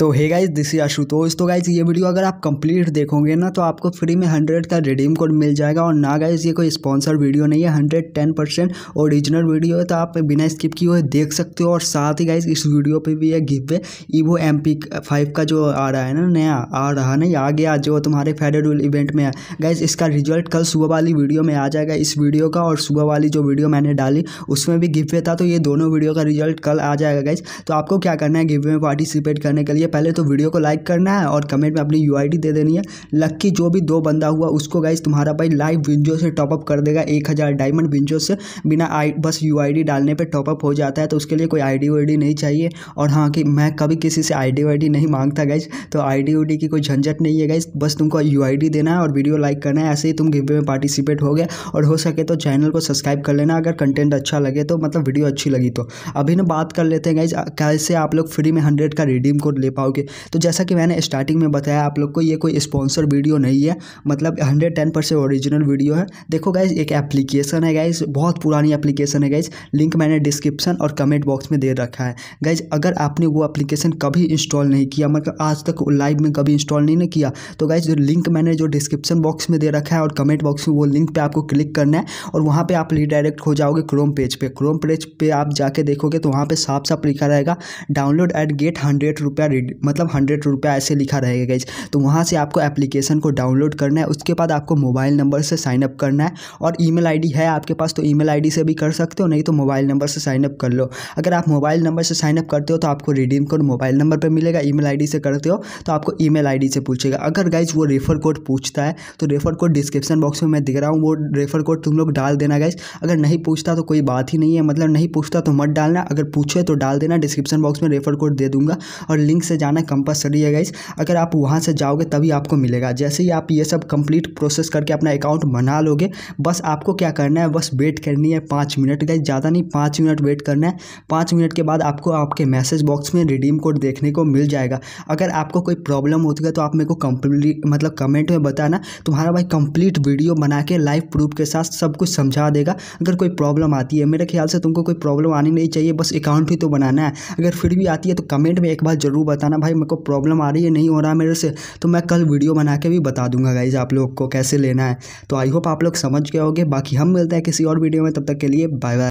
तो hey guys this is Ashutosh तो guys तो ये वीडियो अगर आप कंप्लीट देखोगे ना तो आपको फ्री में हंड्रेड का रिडीम कोड मिल जाएगा और ना गाइज ये कोई स्पॉन्सर वीडियो नहीं है hundred ten percent original video है तो आप बिना स्किप किए हुए देख सकते हो और साथ ही गाइज इस वीडियो पे भी है giveaway Evo M P five का जो आ रहा है ना नया आ रहा नहीं आ गया जो तुम्हारे फेडरल इवेंट में है गाइज इसका रिजल्ट कल सुबह वाली वीडियो में आ जाएगा इस वीडियो का और सुबह वाली जो वीडियो मैंने डाली उसमें भी गिवे था तो ये दोनों वीडियो का रिजल्ट कल आ जाएगा गाइज तो आपको क्या करना है गिवे में पार्टिसिपेट करने के लिए पहले तो वीडियो को लाइक करना है और कमेंट में अपनी यू दे देनी है लक्की जो भी दो बंदा हुआ उसको गाइज तुम्हारा भाई लाइव विंजो से टॉपअप कर देगा एक हज़ार डायमंड विंजो से बिना आई बस यू डालने पर टॉपअप हो जाता है तो उसके लिए कोई आई डी नहीं चाहिए और हाँ कि मैं कभी किसी से आई डी नहीं मांगता गाइज तो आई डी की कोई झंझट नहीं है गाइज बस तुमको यू देना है और वीडियो लाइक करना है ऐसे ही तुम गिवे में पार्टिसिपेट हो गए और हो सके तो चैनल को सब्सक्राइब कर लेना अगर कंटेंट अच्छा लगे तो मतलब वीडियो अच्छी लगी तो अभी ना बात कर लेते हैं गाइज कैसे आप लोग फ्री में हंड्रेड का रिडीम कोड ले पाओ पाओगे तो जैसा कि मैंने स्टार्टिंग में बताया आप लोग को ये कोई स्पॉन्सर वीडियो नहीं है मतलब hundred ten percent original video है देखो गाइज एक एप्लीकेशन है गाइज बहुत पुरानी एप्लीकेशन है गाइज लिंक मैंने डिस्क्रिप्शन और कमेंट बॉक्स में दे रखा है गाइज अगर आपने वो एप्लीकेशन कभी इंस्टॉल नहीं किया मतलब आज तक लाइव में कभी इंस्टॉल नहीं ना किया तो गाइज जो लिंक मैंने जो डिस्क्रिप्शन बॉक्स में दे रखा है और कमेंट बॉक्स में वो लिंक पर आपको क्लिक करना है और वहाँ पर आप रिडायरेक्ट हो जाओगे क्रोम पेज पर क्रोम पेज पर आप जाके देखोगे तो वहाँ पर साफ साफ लिखा रहेगा डाउनलोड एट गेट हंड्रेड रुपया मतलब हंड्रेड रुपया ऐसे लिखा रहेगा गाइज तो वहाँ से आपको एप्लीकेशन को डाउनलोड करना है उसके बाद आपको मोबाइल नंबर से साइनअप करना है और ई मेल है आपके पास तो ई मेल से भी कर सकते हो नहीं तो मोबाइल नंबर से साइनअप कर लो अगर आप मोबाइल नंबर से साइनअप करते हो तो आपको रिडीम कोड मोबाइल नंबर पर मिलेगा ई मेल से करते हो तो आपको ई मेल से पूछेगा अगर गाइज वो रेफर कोड पूछता है तो रेफर कोड डिस्क्रिप्शन बॉक्स में मैं दिख रहा हूँ वो रेफर कोड तुम लोग डाल देना गाइज अगर नहीं पूछता तो कोई बात ही नहीं है मतलब नहीं पूछता तो मत डालना अगर पूछे तो डाल देना डिस्क्रिप्शन बॉक्स में रेफर कोड दे दूंगा और लिंक से जाना कंपलसरी है गाइस अगर आप वहाँ से जाओगे तभी आपको मिलेगा जैसे ही आप ये सब कंप्लीट प्रोसेस करके अपना अकाउंट बना लोगे बस आपको क्या करना है बस वेट करनी है पाँच मिनट गाइज ज़्यादा नहीं पाँच मिनट वेट करना है पाँच मिनट के बाद आपको आपके मैसेज बॉक्स में रिडीम कोड देखने को मिल जाएगा अगर आपको कोई प्रॉब्लम होती है तो आप मेरे को कंप्लीट मतलब कमेंट में बताना तुम्हारा भाई कंप्लीट वीडियो बना के लाइव प्रूफ के साथ सब कुछ समझा देगा अगर कोई प्रॉब्लम आती है मेरे ख्याल से तुमको कोई प्रॉब्लम आनी नहीं चाहिए बस अकाउंट ही तो बनाना है अगर फिर भी आती है तो कमेंट में एक बार ज़रूर बता बताना भाई मेरे को प्रॉब्लम आ रही है नहीं हो रहा मेरे से तो मैं कल वीडियो बना के भी बता दूंगा गाइज आप लोग को कैसे लेना है तो आई होप आप लोग समझ गए होगे बाकी हम मिलते हैं किसी और वीडियो में तब तक के लिए बाय बाय